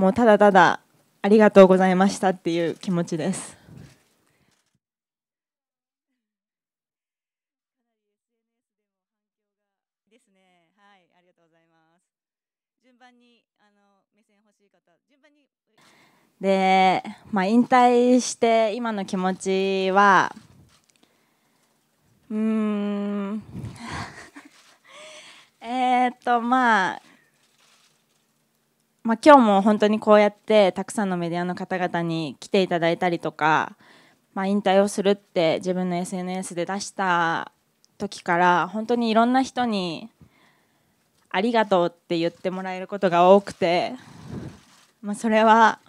もうただただありがとうございましたっていう気持ちです。ですね。はい、ありがとうございます。順番にあの目線欲しい方、順番に。で、まあ引退して今の気持ちは、うーん。えっとまあまあ、今日も本当にこうやってたくさんのメディアの方々に来ていただいたりとか、まあ、引退をするって自分の SNS で出した時から本当にいろんな人に「ありがとう」って言ってもらえることが多くて、まあ、それは、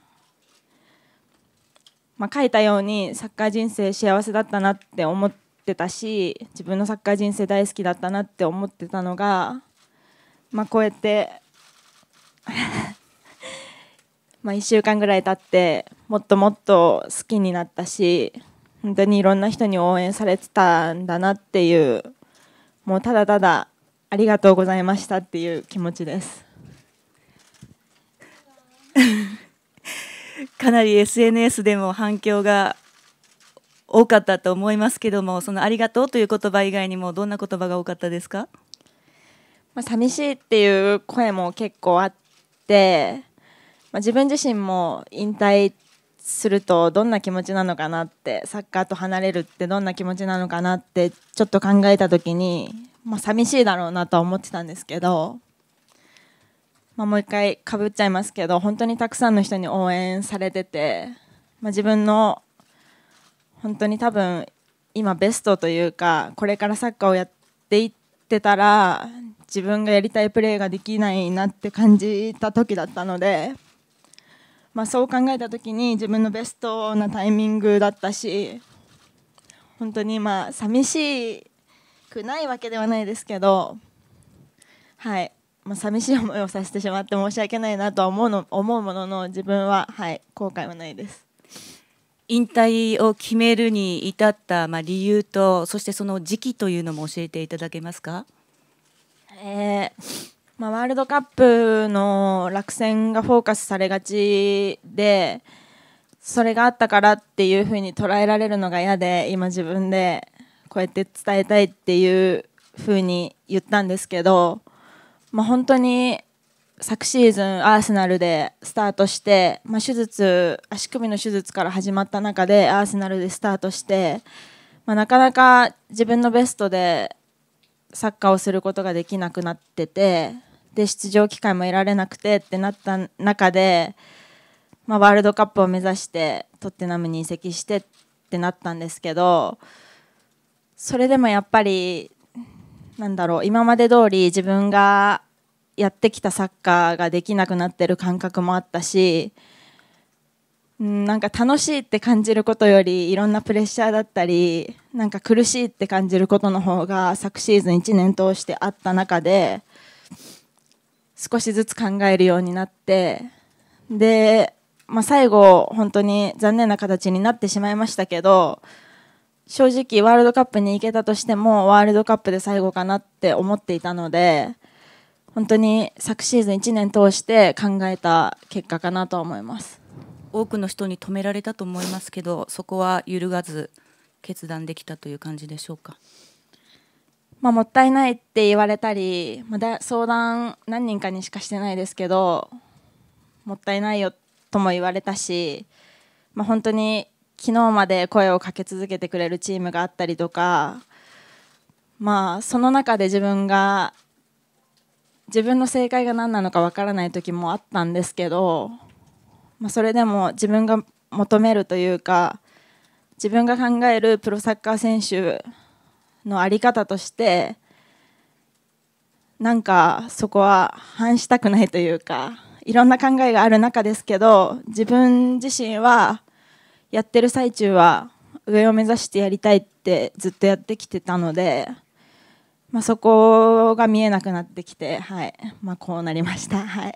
ま書いたようにサッカー人生幸せだったなって思ってたし自分のサッカー人生大好きだったなって思ってたのが、まこうやってまあ、1週間ぐらい経ってもっともっと好きになったし本当にいろんな人に応援されてたんだなっていうもうただただありがとうございましたっていう気持ちです。かなり SNS でも反響が多かったと思いますけどもその「ありがとう」という言葉以外にもどんな言葉が多かったですか、まあ、寂しいっていう声も結構あってまあ、自分自身も引退するとどんな気持ちなのかなってサッカーと離れるってどんな気持ちなのかなってちょっと考えた時に、まあ寂しいだろうなとは思ってたんですけど、まあ、もう一回かぶっちゃいますけど本当にたくさんの人に応援されてて、まあ、自分の本当に多分今ベストというかこれからサッカーをやっていってたら自分がやりたいプレーができないなって感じた時だったので。まあ、そう考えた時に自分のベストなタイミングだったし本当にまあ寂しくないわけではないですけど、はいまあ、寂しい思いをさせてしまって申し訳ないなとは思うの思うものの自分は、はい、後悔はないです。引退を決めるに至った、まあ、理由とそしてその時期というのも教えていただけますか、えーまあ、ワールドカップの落選がフォーカスされがちでそれがあったからっていうふうに捉えられるのが嫌で今自分でこうやって伝えたいっていうふうに言ったんですけど、まあ、本当に昨シーズンアーセナルでスタートして、まあ、手術足首の手術から始まった中でアーセナルでスタートして、まあ、なかなか自分のベストでサッカーをすることができなくなっててで出場機会も得られなくてってなった中で、まあ、ワールドカップを目指してトッテナムに移籍してってなったんですけどそれでもやっぱりなんだろう今まで通り自分がやってきたサッカーができなくなってる感覚もあったしなんか楽しいって感じることよりいろんなプレッシャーだったりなんか苦しいって感じることの方が昨シーズン1年通してあった中で少しずつ考えるようになってで、まあ、最後本当に残念な形になってしまいましたけど正直ワールドカップに行けたとしてもワールドカップで最後かなって思っていたので本当に昨シーズン1年通して考えた結果かなと思います多くの人に止められたと思いますけどそこは揺るがず決断できたという感じでしょうか。まあ、もったいないって言われたり、まだ相談何人かにしかしてないですけどもったいないよとも言われたし、まあ、本当に昨日まで声をかけ続けてくれるチームがあったりとか、まあ、その中で自分が自分の正解が何なのかわからない時もあったんですけど、まあ、それでも自分が求めるというか自分が考えるプロサッカー選手の在り方としてなんかそこは反したくないというかいろんな考えがある中ですけど自分自身はやってる最中は上を目指してやりたいってずっとやってきてたので、まあ、そこが見えなくなってきて、はいまあ、こうなりました、はい、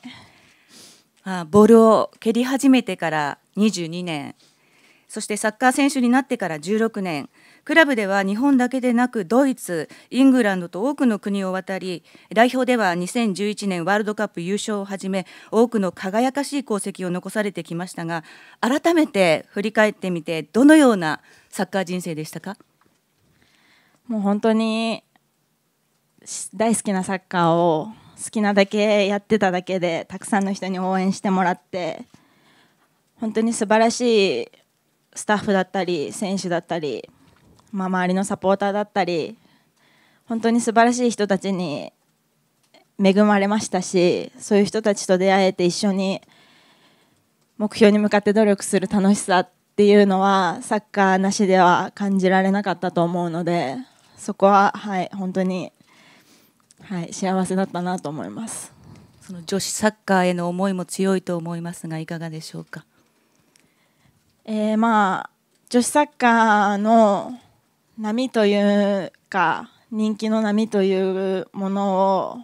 あ、ボールを蹴り始めてから22年そしてサッカー選手になってから16年クラブでは日本だけでなくドイツ、イングランドと多くの国を渡り、代表では2011年ワールドカップ優勝をはじめ、多くの輝かしい功績を残されてきましたが、改めて振り返ってみて、どのようなサッカー人生でしたかもう本当に大好きなサッカーを好きなだけやってただけでたくさんの人に応援してもらって本当に素晴らしいスタッフだったり選手だったりまあ、周りのサポーターだったり本当に素晴らしい人たちに恵まれましたしそういう人たちと出会えて一緒に目標に向かって努力する楽しさっていうのはサッカーなしでは感じられなかったと思うのでそこは、はい、本当に、はい、幸せだったなと思いますその女子サッカーへの思いも強いと思いますがいかがでしょうか。えー、まあ女子サッカーの波というか人気の波というものを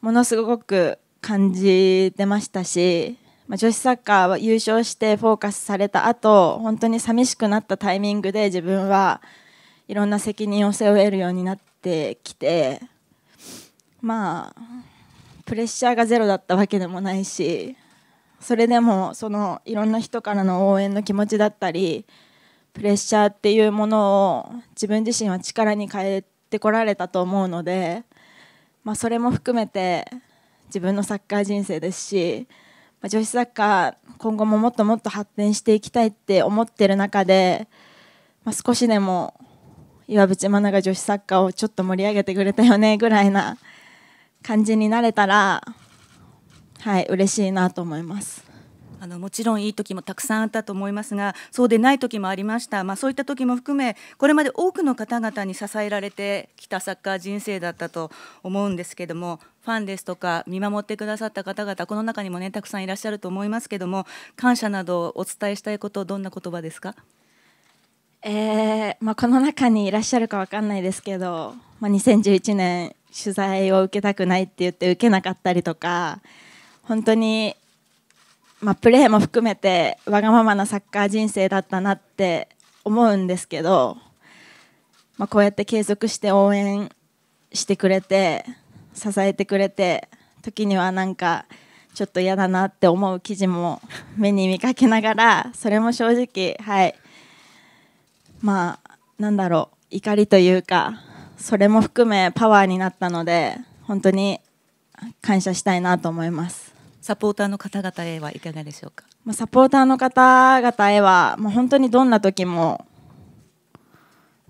ものすごく感じてましたし、ま女子サッカーは優勝してフォーカスされた後本当に寂しくなったタイミングで自分はいろんな責任を背負えるようになってきてまあプレッシャーがゼロだったわけでもないしそれでもそのいろんな人からの応援の気持ちだったりプレッシャーっていうものを自分自身は力に変えてこられたと思うので、まあ、それも含めて自分のサッカー人生ですし、まあ、女子サッカー今後ももっともっと発展していきたいって思ってる中で、まあ、少しでも岩渕真奈が女子サッカーをちょっと盛り上げてくれたよねぐらいな感じになれたら、はい、嬉しいなと思います。あのもちろんいい時もたくさんあったと思いますがそうでない時もありました、まあ、そういった時も含めこれまで多くの方々に支えられてきたサッカー人生だったと思うんですけどもファンですとか見守ってくださった方々この中にもねたくさんいらっしゃると思いますけども感謝などお伝えしたいことどんな言葉ですかえーまあ、この中にいらっしゃるか分かんないですけど、まあ、2011年取材を受けたくないって言って受けなかったりとか本当にまあ、プレーも含めてわがままなサッカー人生だったなって思うんですけど、まあ、こうやって継続して応援してくれて支えてくれて時にはなんかちょっと嫌だなって思う記事も目に見かけながらそれも正直はいまあなんだろう怒りというかそれも含めパワーになったので本当に感謝したいなと思います。サポーターの方々へはいかがでしょうか。まあ、サポーターの方々へは、もう本当にどんな時も。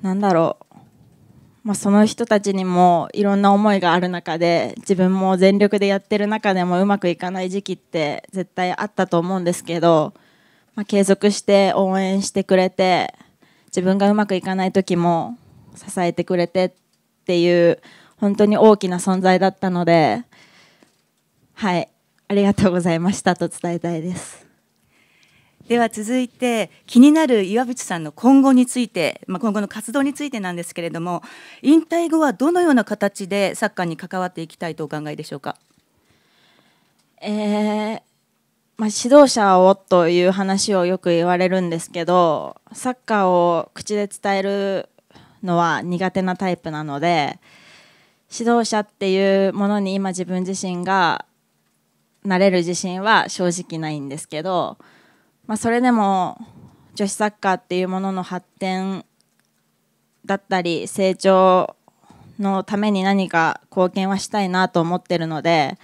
なんだろう。まあ、その人たちにもいろんな思いがある中で自分も全力でやってる中でもうまくいかない時期って絶対あったと思うんですけど、まあ、継続して応援してくれて自分がうまくいかない時も支えてくれてっていう本当に大きな存在だったのではいありがとうございましたと伝えたいです。では続いて気になる岩渕さんの今後について、まあ、今後の活動についてなんですけれども引退後はどのような形でサッカーに関わっていきたいとお考えでしょうか、えーまあ、指導者をという話をよく言われるんですけどサッカーを口で伝えるのは苦手なタイプなので指導者っていうものに今自分自身がなれる自信は正直ないんですけど、まあ、それでも女子サッカーっていうものの発展だったり成長のために何か貢献はしたいなと思ってるので、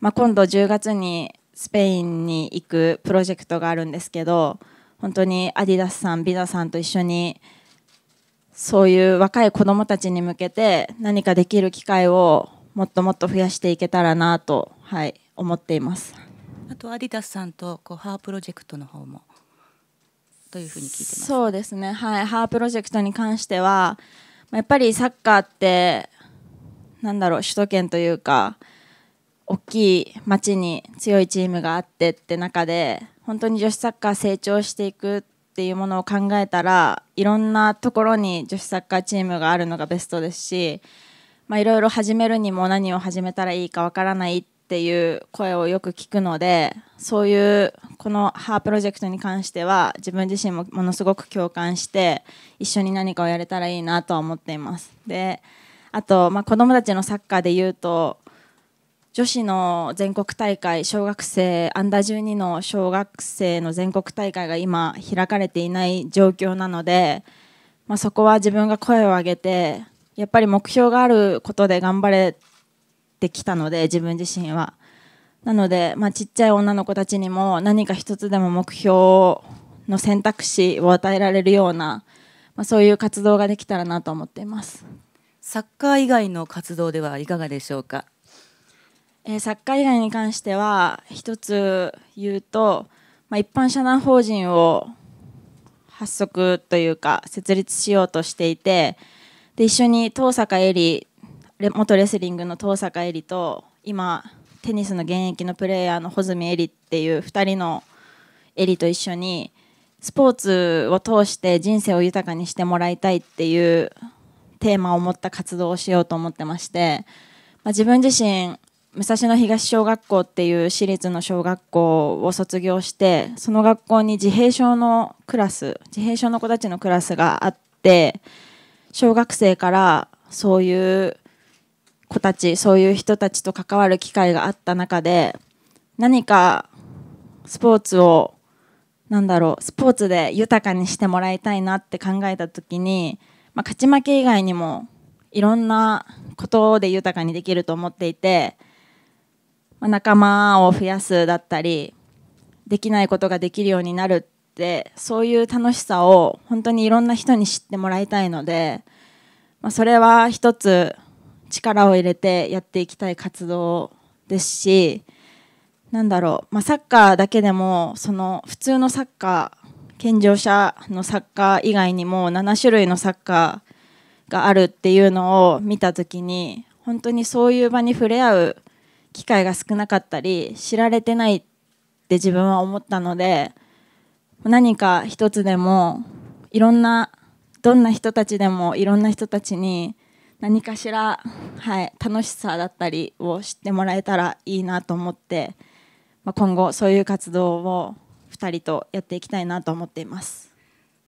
まあ、今度10月にスペインに行くプロジェクトがあるんですけど本当にアディダスさんビザさんと一緒にそういう若い子どもたちに向けて何かできる機会をもっともっと増やしていけたらなと、はい、思っています。あとアディダスさんとこうハープロジェクトの方もというふうに聞いてます。そうですね。はい、ハープロジェクトに関しては、やっぱりサッカーってなんだろう首都圏というか大きい町に強いチームがあってって中で本当に女子サッカー成長していくっていうものを考えたらいろんなところに女子サッカーチームがあるのがベストですし、まいろいろ始めるにも何を始めたらいいかわからないっっていう声をよく聞くのでそういうこの「ハプロジェクトに関しては自分自身もものすごく共感して一緒に何かをやれたらいいなとは思っています。であと、まあ、子どもたちのサッカーでいうと女子の全国大会小学生アンダー1 2の小学生の全国大会が今開かれていない状況なので、まあ、そこは自分が声を上げてやっぱり目標があることで頑張れってきたので自分自身はなので、まあ、ちっちゃい女の子たちにも何か一つでも目標の選択肢を与えられるような、まあ、そういう活動ができたらなと思っていますサッカー以外の活動ではいかがでしょうか、えー、サッカー以外に関しては一つ言うと、まあ、一般社団法人を発足というか設立しようとしていてで一緒に東坂絵里元レスリングの登坂絵里と今テニスの現役のプレーヤーの穂積絵里っていう2人の絵里と一緒にスポーツを通して人生を豊かにしてもらいたいっていうテーマを持った活動をしようと思ってまして、まあ、自分自身武蔵野東小学校っていう私立の小学校を卒業してその学校に自閉症のクラス自閉症の子たちのクラスがあって小学生からそういう子たちそういう人たちと関わる機会があった中で何かスポーツをなんだろうスポーツで豊かにしてもらいたいなって考えた時に、まあ、勝ち負け以外にもいろんなことで豊かにできると思っていて、まあ、仲間を増やすだったりできないことができるようになるってそういう楽しさを本当にいろんな人に知ってもらいたいので、まあ、それは一つ力を入れてやっていきたい活動ですしなんだろう、まあ、サッカーだけでもその普通のサッカー健常者のサッカー以外にも7種類のサッカーがあるっていうのを見た時に本当にそういう場に触れ合う機会が少なかったり知られてないって自分は思ったので何か一つでもいろんなどんな人たちでもいろんな人たちに何かしら、はい、楽しさだったりを知ってもらえたらいいなと思って、まあ、今後そういう活動を2人とやっていきたいなと思っています。